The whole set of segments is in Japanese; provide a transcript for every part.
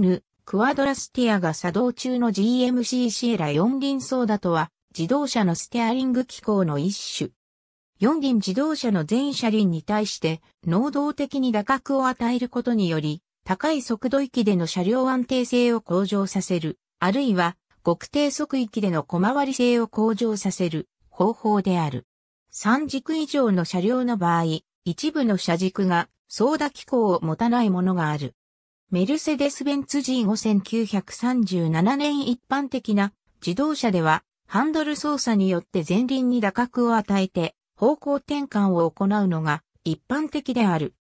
g クワドラスティアが作動中の GMC シエラ四輪ソーダとは、自動車のステアリング機構の一種。四輪自動車の全車輪に対して、能動的に打角を与えることにより、高い速度域での車両安定性を向上させる、あるいは、極低速域での小回り性を向上させる方法である。3軸以上の車両の場合、一部の車軸がソーダ機構を持たないものがある。メルセデス・ベンツ G5937 年一般的な自動車ではハンドル操作によって前輪に打角を与えて方向転換を行うのが一般的である。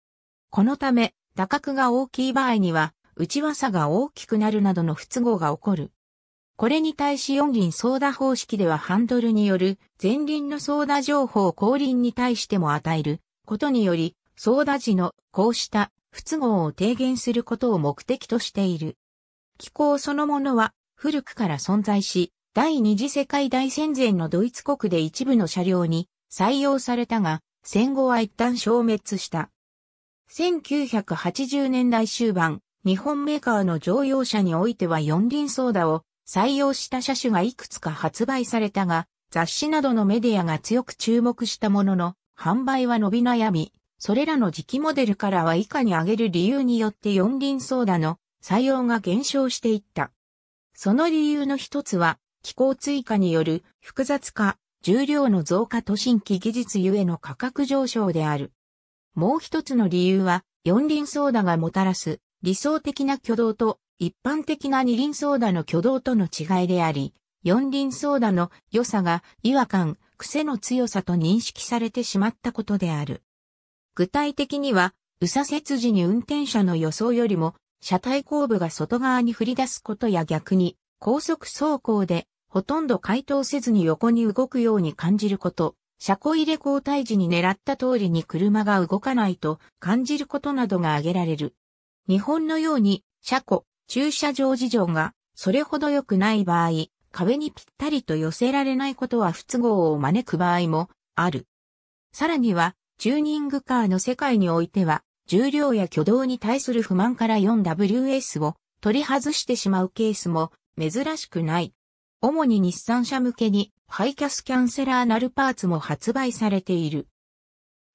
このため打角が大きい場合には内輪差が大きくなるなどの不都合が起こる。これに対し四輪操打方式ではハンドルによる前輪の操打情報を後輪に対しても与えることにより、操打時のこうした不都合を低減することを目的としている。気候そのものは古くから存在し、第二次世界大戦前のドイツ国で一部の車両に採用されたが、戦後は一旦消滅した。1980年代終盤、日本メーカーの乗用車においては四輪ソーダを採用した車種がいくつか発売されたが、雑誌などのメディアが強く注目したものの、販売は伸び悩み、それらの時期モデルからは以下に挙げる理由によって四輪ソーダの採用が減少していった。その理由の一つは、気候追加による複雑化、重量の増加と新規技術ゆえの価格上昇である。もう一つの理由は、四輪ソーダがもたらす理想的な挙動と一般的な二輪ソーダの挙動との違いであり、四輪ソーダの良さが違和感、癖の強さと認識されてしまったことである。具体的には、右左折時に運転者の予想よりも、車体後部が外側に振り出すことや逆に、高速走行で、ほとんど回答せずに横に動くように感じること、車庫入れ交代時に狙った通りに車が動かないと感じることなどが挙げられる。日本のように、車庫、駐車場事情が、それほど良くない場合、壁にぴったりと寄せられないことは不都合を招く場合も、ある。さらには、チューニングカーの世界においては、重量や挙動に対する不満から 4WS を取り外してしまうケースも珍しくない。主に日産車向けにハイキャスキャンセラーなるパーツも発売されている。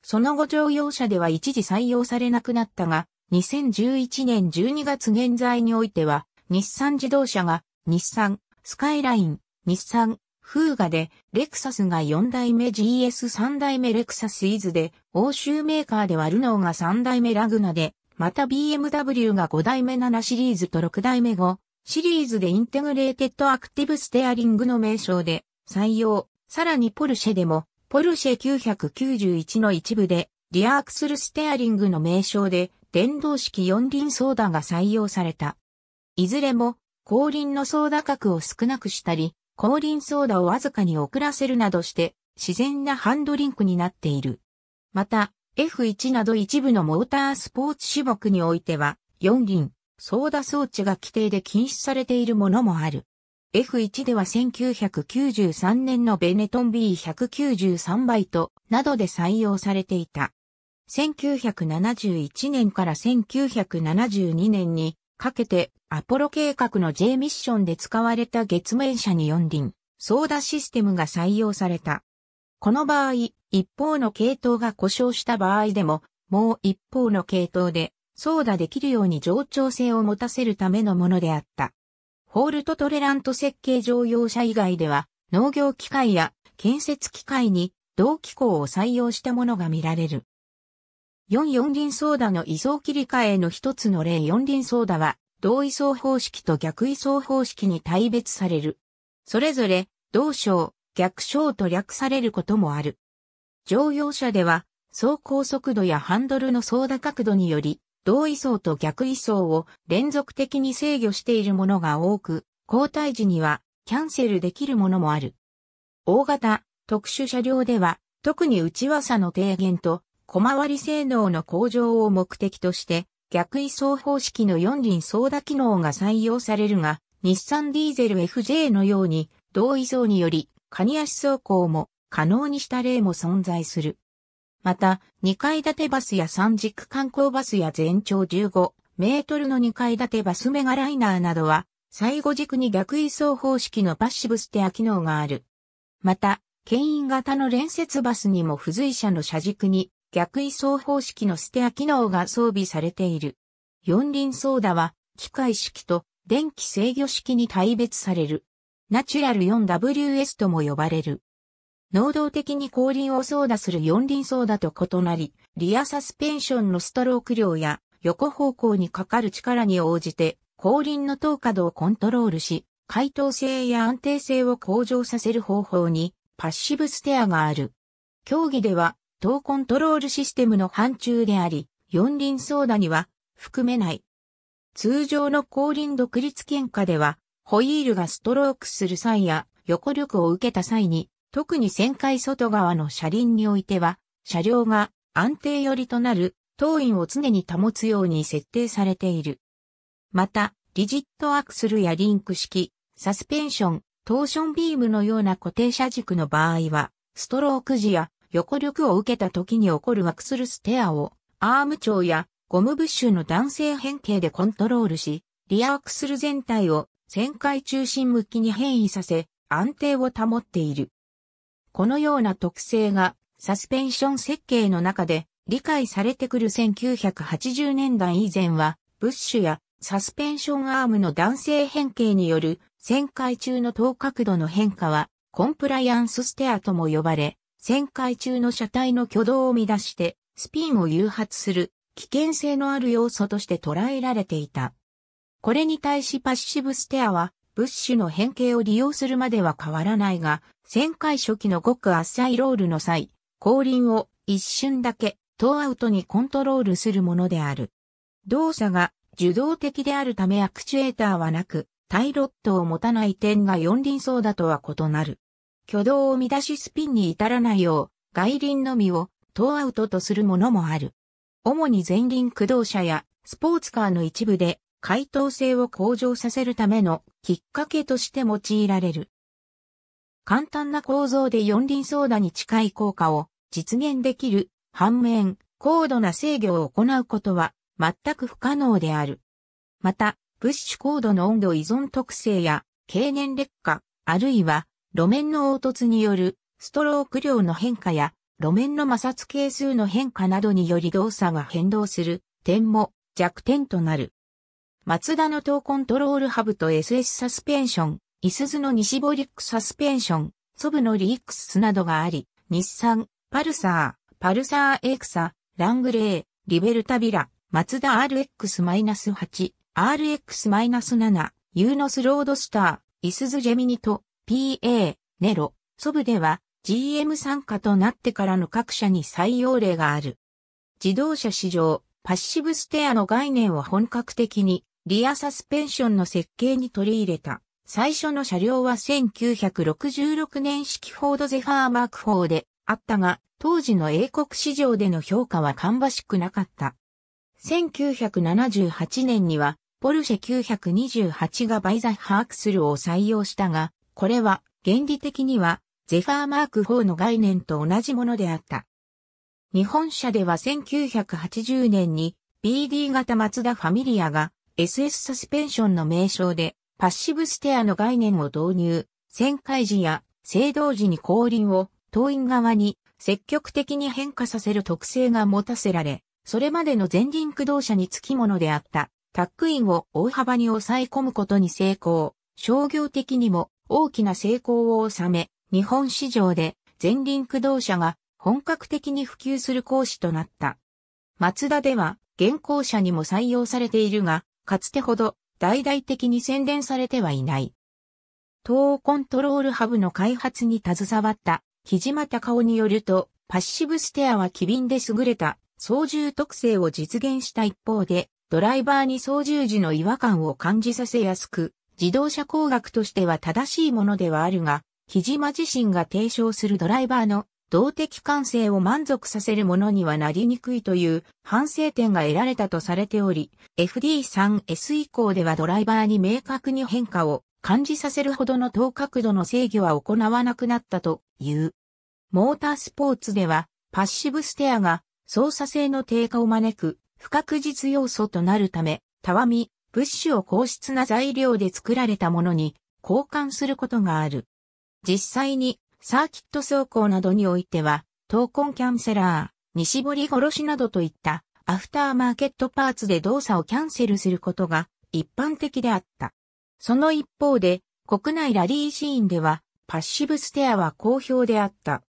その後乗用車では一時採用されなくなったが、2011年12月現在においては、日産自動車が、日産、スカイライン、日産、フーガで、レクサスが4代目 GS3 代目レクサスイズで、欧州メーカーではルノーが3代目ラグナで、また BMW が5代目7シリーズと6代目5シリーズでインテグレーテッドアクティブステアリングの名称で採用。さらにポルシェでも、ポルシェ991の一部で、リアアクスルステアリングの名称で、電動式四輪ソーダが採用された。いずれも、後輪のソーダ角を少なくしたり、降臨ソーダをわずかに遅らせるなどして自然なハンドリンクになっている。また、F1 など一部のモータースポーツ種目においては、4輪、ソーダ装置が規定で禁止されているものもある。F1 では1993年のベネトン B193 バイトなどで採用されていた。1971年から1972年にかけてアポロ計画の J ミッションで使われた月面車に四輪、ソーダシステムが採用された。この場合、一方の系統が故障した場合でも、もう一方の系統でソーダできるように冗長性を持たせるためのものであった。ホールトトレラント設計乗用車以外では、農業機械や建設機械に同機構を採用したものが見られる。4四輪ソーダの移送切り替えの一つの例4輪ソーダは、同位相方式と逆位相方式に大別される。それぞれ、同章、逆章と略されることもある。乗用車では、走行速度やハンドルの操舵角度により、同位相と逆位相を連続的に制御しているものが多く、交代時にはキャンセルできるものもある。大型、特殊車両では、特に内輪差の低減と、小回り性能の向上を目的として、逆位相方式の四輪操舵機能が採用されるが、日産ディーゼル FJ のように、同位相により、カニ足走行も可能にした例も存在する。また、2階建てバスや3軸観光バスや全長15メートルの2階建てバスメガライナーなどは、最後軸に逆位相方式のパッシブステア機能がある。また、牽引型の連接バスにも付随車の車軸に逆位相方式のステア機能が装備されている。四輪ソーダは機械式と電気制御式に大別される。ナチュラル 4WS とも呼ばれる。能動的に後輪を操舵する四輪操舵と異なり、リアサスペンションのストローク量や横方向にかかる力に応じて後輪の等角度をコントロールし、回答性や安定性を向上させる方法にパッシブステアがある。競技では等コントロールシステムの範疇であり、四輪操舵には含めない。通常の後輪独立喧嘩では、ホイールがストロークする際や横力を受けた際に、特に旋回外側の車輪においては、車両が安定寄りとなる当院を常に保つように設定されている。また、リジットアクスルやリンク式、サスペンション、トーションビームのような固定車軸の場合は、ストローク時や横力を受けた時に起こるワクスルステアを、アーム長やゴムブッシュの弾性変形でコントロールし、リアアクスル全体を旋回中心向きに変異させ、安定を保っている。このような特性がサスペンション設計の中で理解されてくる1980年代以前は、ブッシュやサスペンションアームの弾性変形による旋回中の等角度の変化はコンプライアンスステアとも呼ばれ、旋回中の車体の挙動を乱して、スピンを誘発する危険性のある要素として捉えられていた。これに対しパッシブステアは、ブッシュの変形を利用するまでは変わらないが、旋回初期のごく浅いロールの際、後輪を一瞬だけ、トーアウトにコントロールするものである。動作が受動的であるためアクチュエーターはなく、タイロットを持たない点が四輪走だとは異なる。挙動を乱しスピンに至らないよう、外輪のみをトーアウトとするものもある。主に前輪駆動車やスポーツカーの一部で回答性を向上させるためのきっかけとして用いられる。簡単な構造で四輪ーダに近い効果を実現できる反面、高度な制御を行うことは全く不可能である。また、プッシュ高度の温度依存特性や経年劣化、あるいは路面の凹凸によるストローク量の変化や路面の摩擦係数の変化などにより動作が変動する点も弱点となる。マツダのトーコントロールハブと SS サスペンション、イスズの西ボリックサスペンション、ソブのリークスなどがあり、日産、パルサー、パルサーエクサ、ラングレー、リベルタビラ、マツダ RX-8、RX-7、ユーノスロードスター、イスズジェミニと PA、ネロ、ソブでは GM 参加となってからの各社に採用例がある。自動車市場、パッシブステアの概念を本格的にリアサスペンションの設計に取り入れた。最初の車両は1966年式フォードゼファーマーク4であったが、当時の英国市場での評価は芳しくなかった。1978年には、ポルシェ928がバイザ・ハークスルを採用したが、これは、原理的には、ゼファーマーク4の概念と同じものであった。日本車では1980年に BD 型マツダファミリアが SS サスペンションの名称でパッシブステアの概念を導入、旋回時や制動時に後輪を党員側に積極的に変化させる特性が持たせられ、それまでの前輪駆動車につきものであったタックインを大幅に抑え込むことに成功。商業的にも大きな成功を収め、日本市場で前輪駆動車が本格的に普及する講師となった。マツダでは現行車にも採用されているが、かつてほど大々的に宣伝されてはいない。東欧コントロールハブの開発に携わった木島隆夫によると、パッシブステアは機敏で優れた操縦特性を実現した一方で、ドライバーに操縦時の違和感を感じさせやすく、自動車工学としては正しいものではあるが、木島自身が提唱するドライバーの動的感性を満足させるものにはなりにくいという反省点が得られたとされており、FD3S 以降ではドライバーに明確に変化を感じさせるほどの等角度の制御は行わなくなったという。モータースポーツではパッシブステアが操作性の低下を招く不確実要素となるため、たわみ、物資を硬質な材料で作られたものに交換することがある。実際にサーキット走行などにおいては、闘魂キャンセラー、西堀殺しなどといったアフターマーケットパーツで動作をキャンセルすることが一般的であった。その一方で、国内ラリーシーンでは、パッシブステアは好評であった。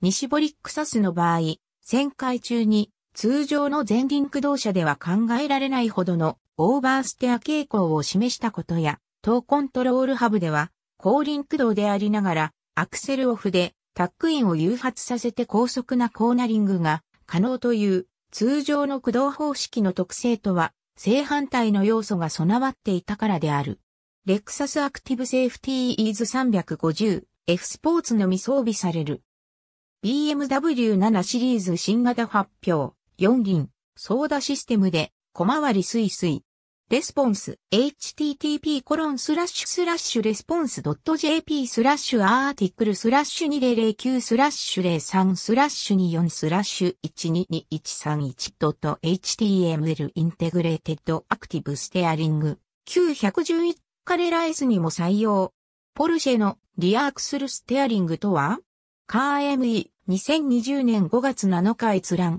西堀クサスの場合、旋回中に通常の前輪駆動車では考えられないほどのオーバーステア傾向を示したことや、等コントロールハブでは、後輪駆動でありながら、アクセルオフでタックインを誘発させて高速なコーナリングが可能という通常の駆動方式の特性とは正反対の要素が備わっていたからである。レクサスアクティブセーフティーイーズ 350F スポーツのみ装備される。BMW7 シリーズ新型発表4輪ソーダシステムで小回りすいすい。レスポンス、http コロンスラッシュスラッシュレスポンス .jp スラッシュアーティクルスラッシュ2009スラッシュ03スラッシュ24スラッシュ122131 .html インテグレーテッドアクティブステアリング911カレラ S にも採用。ポルシェのリアークするステアリングとはカー ME2020 年5月7日閲覧。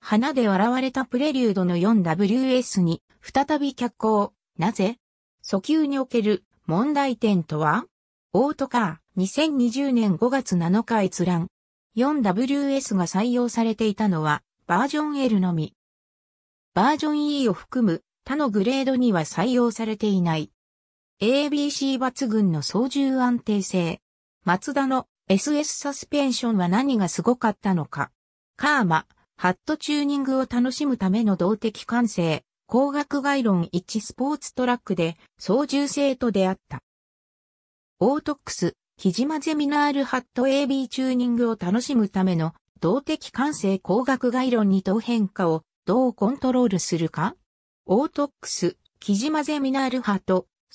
花で笑われたプレリュードの 4WS に再び脚光。なぜ訴求における問題点とはオートカー2020年5月7日閲覧。4WS が採用されていたのはバージョン L のみ。バージョン E を含む他のグレードには採用されていない。ABC 抜群の操縦安定性。マツダの SS サスペンションは何がすごかったのか。カーマ、ハットチューニングを楽しむための動的感性、工学概論1スポーツトラックで操縦性と出会った。オートックス、ジマゼミナールハット AB チューニングを楽しむための動的感性工学概論に等変化をどうコントロールするかオートックス、キジマゼミナールハット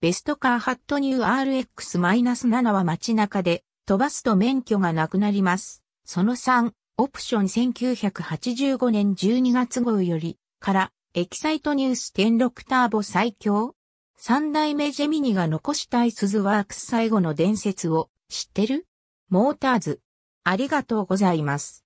ベストカーハットニュー RX-7 は街中で飛ばすと免許がなくなります。その3、オプション1985年12月号より、から、エキサイトニュース1.6ターボ最強三代目ジェミニが残したい鈴ワークス最後の伝説を知ってるモーターズ。ありがとうございます。